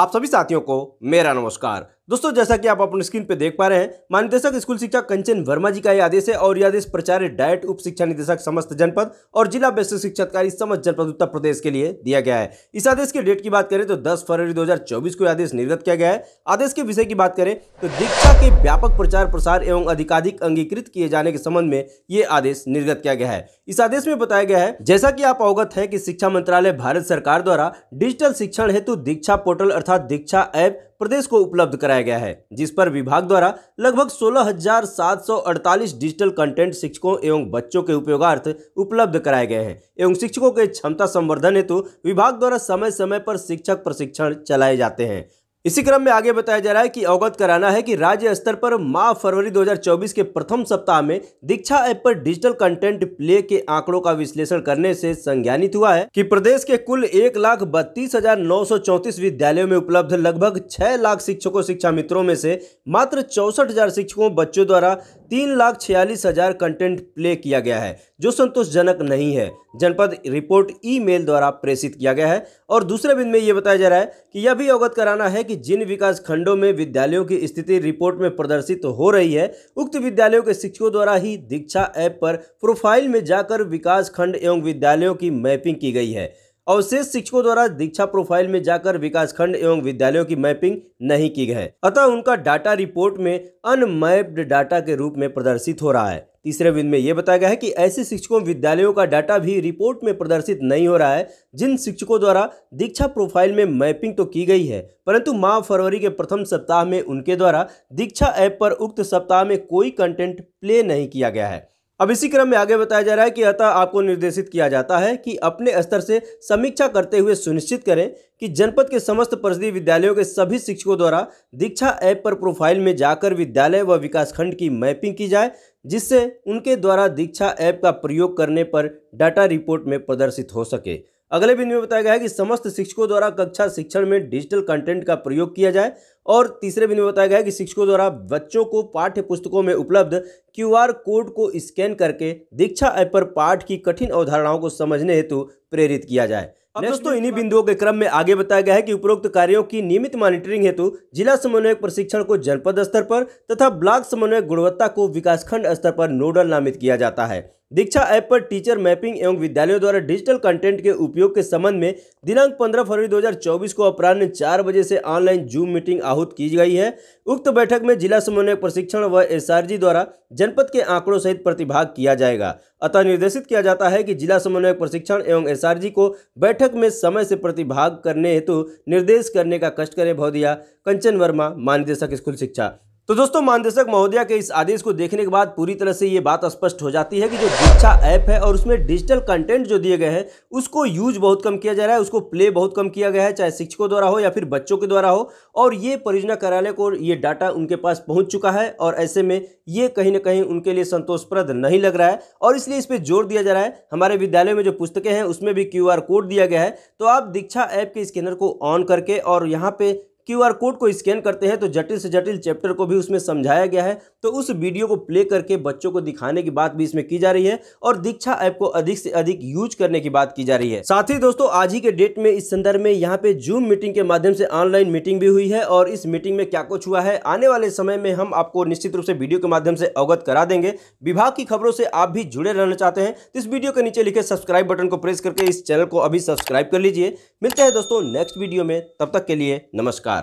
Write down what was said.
आप सभी साथियों को मेरा नमस्कार दोस्तों जैसा कि आप अपने स्क्रीन पर देख पा रहे हैं महानिदेशक स्कूल शिक्षा कंचन वर्मा जी का यह आदेश है और यह आदेश प्रचार डायट उप शिक्षा निदेशक समस्त जनपद और जिला बेसिक शिक्षा अधिकारी समस्त जनपद उत्तर प्रदेश के लिए दिया गया है इस आदेश की डेट की बात करें तो 10 फरवरी 2024 को आदेश निर्गत किया गया है आदेश के विषय की बात करें तो दीक्षा के व्यापक प्रचार प्रसार एवं अधिकाधिक अंगीकृत किए जाने के संबंध में ये आदेश निर्गत किया गया है इस आदेश में बताया गया है जैसा की आप अवगत है की शिक्षा मंत्रालय भारत सरकार द्वारा डिजिटल शिक्षण हेतु दीक्षा पोर्टल अर्थात दीक्षा ऐप प्रदेश को उपलब्ध कराया गया है जिस पर विभाग द्वारा लगभग 16,748 डिजिटल कंटेंट शिक्षकों एवं बच्चों के उपयोगार्थ उपलब्ध कराए गए हैं एवं शिक्षकों के क्षमता संवर्धन हेतु विभाग द्वारा समय समय पर शिक्षक प्रशिक्षण चलाए जाते हैं इसी क्रम में आगे बताया जा रहा है कि अवगत कराना है कि राज्य स्तर पर माह फरवरी 2024 के प्रथम सप्ताह में दीक्षा ऐप पर डिजिटल कंटेंट प्ले के आंकड़ों का विश्लेषण करने से संज्ञानित हुआ है कि प्रदेश के कुल एक लाख बत्तीस हजार नौ सौ चौंतीस विद्यालयों में उपलब्ध लगभग छह लाख शिक्षकों शिक्षा मित्रों में से मात्र चौसठ हजार शिक्षकों बच्चों द्वारा तीन लाख छियालीस हज़ार कंटेंट प्ले किया गया है जो संतोषजनक नहीं है जनपद रिपोर्ट ईमेल द्वारा प्रेषित किया गया है और दूसरे बिंद में यह बताया जा रहा है कि यह भी अवगत कराना है कि जिन विकास खंडों में विद्यालयों की स्थिति रिपोर्ट में प्रदर्शित हो रही है उक्त विद्यालयों के शिक्षकों द्वारा ही दीक्षा ऐप पर प्रोफाइल में जाकर विकास खंड एवं विद्यालयों की मैपिंग की गई है अवशेष शिक्षकों द्वारा दीक्षा प्रोफाइल में जाकर विकास खंड एवं विद्यालयों की मैपिंग नहीं की गई अतः उनका डाटा रिपोर्ट में अनमैप्ड डाटा के रूप में प्रदर्शित हो रहा है तीसरे बिंद में यह बताया गया है कि ऐसे शिक्षकों विद्यालयों का डाटा भी रिपोर्ट में प्रदर्शित नहीं हो रहा है जिन शिक्षकों द्वारा दीक्षा प्रोफाइल में मैपिंग तो की गई है परंतु माह फरवरी के प्रथम सप्ताह में उनके द्वारा दीक्षा ऐप पर उक्त सप्ताह में कोई कंटेंट प्ले नहीं किया गया है अब इसी क्रम में आगे बताया जा रहा है कि अतः आपको निर्देशित किया जाता है कि अपने स्तर से समीक्षा करते हुए सुनिश्चित करें कि जनपद के समस्त परिषदीय विद्यालयों के सभी शिक्षकों द्वारा दीक्षा ऐप पर प्रोफाइल में जाकर विद्यालय व विकासखंड की मैपिंग की जाए जिससे उनके द्वारा दीक्षा ऐप का प्रयोग करने पर डाटा रिपोर्ट में प्रदर्शित हो सके अगले बिंदु में बताया गया है कि समस्त शिक्षकों द्वारा कक्षा शिक्षण में डिजिटल कंटेंट का प्रयोग किया जाए और तीसरे बिंदु में बताया गया है कि शिक्षकों द्वारा बच्चों को पाठ्य पुस्तकों में उपलब्ध क्यूआर कोड को स्कैन करके दीक्षा ऐप पर पाठ की कठिन अवधारणाओं को समझने हेतु प्रेरित किया जाए दोस्तों इन्हीं बिंदुओं के क्रम में आगे बताया गया है कि उपरोक्त कार्यों की नियमित मॉनिटरिंग हेतु जिला समन्वयक प्रशिक्षण को जनपद स्तर पर तथा ब्लॉक समन्वयक गुणवत्ता को विकासखंड स्तर पर नोडल नामित किया जाता है दीक्षा ऐप पर टीचर मैपिंग एवं विद्यालयों द्वारा डिजिटल कंटेंट के उपयोग के संबंध में दिनांक 15 फरवरी 2024 को अपराह्न चार बजे से ऑनलाइन जूम मीटिंग आहूत की गई है उक्त बैठक में जिला समन्वयक प्रशिक्षण व एसआरजी द्वारा जनपद के आंकड़ों सहित प्रतिभाग किया जाएगा अतः निर्देशित किया जाता है कि जिला समन्वयक प्रशिक्षण एवं एस को बैठक में समय से प्रतिभाग करने हेतु निर्देश करने का कष्ट करे भौदिया कंचन वर्मा मानदेशक स्कूल शिक्षा तो दोस्तों मानदेशक महोदया के इस आदेश को देखने के बाद पूरी तरह से ये बात स्पष्ट हो जाती है कि जो दीक्षा ऐप है और उसमें डिजिटल कंटेंट जो दिए गए हैं उसको यूज बहुत कम किया जा रहा है उसको प्ले बहुत कम किया गया है चाहे शिक्षकों द्वारा हो या फिर बच्चों के द्वारा हो और ये परियोजना कार्यालय को ये डाटा उनके पास पहुँच चुका है और ऐसे में ये कहीं ना कहीं उनके लिए संतोषप्रद नहीं लग रहा है और इसलिए इस पर जोर दिया जा रहा है हमारे विद्यालय में जो पुस्तकें हैं उसमें भी क्यू कोड दिया गया है तो आप दीक्षा ऐप के स्कैनर को ऑन करके और यहाँ पर क्यूआर कोड को स्कैन करते हैं तो जटिल से जटिल चैप्टर को भी उसमें समझाया गया है तो उस वीडियो को प्ले करके बच्चों को दिखाने की बात भी इसमें की जा रही है और दीक्षा ऐप को अधिक से अधिक यूज करने की बात की जा रही है साथ ही दोस्तों आज ही के डेट में इस संदर्भ में यहाँ पे जूम मीटिंग के माध्यम से ऑनलाइन मीटिंग भी हुई है और इस मीटिंग में क्या कुछ हुआ है आने वाले समय में हम आपको निश्चित रूप से वीडियो के माध्यम से अवगत करा देंगे विभाग की खबरों से आप भी जुड़े रहना चाहते हैं तो इस वीडियो के नीचे लिखे सब्सक्राइब बटन को प्रेस करके इस चैनल को अभी सब्सक्राइब कर लीजिए मिलते हैं दोस्तों नेक्स्ट वीडियो में तब तक के लिए नमस्कार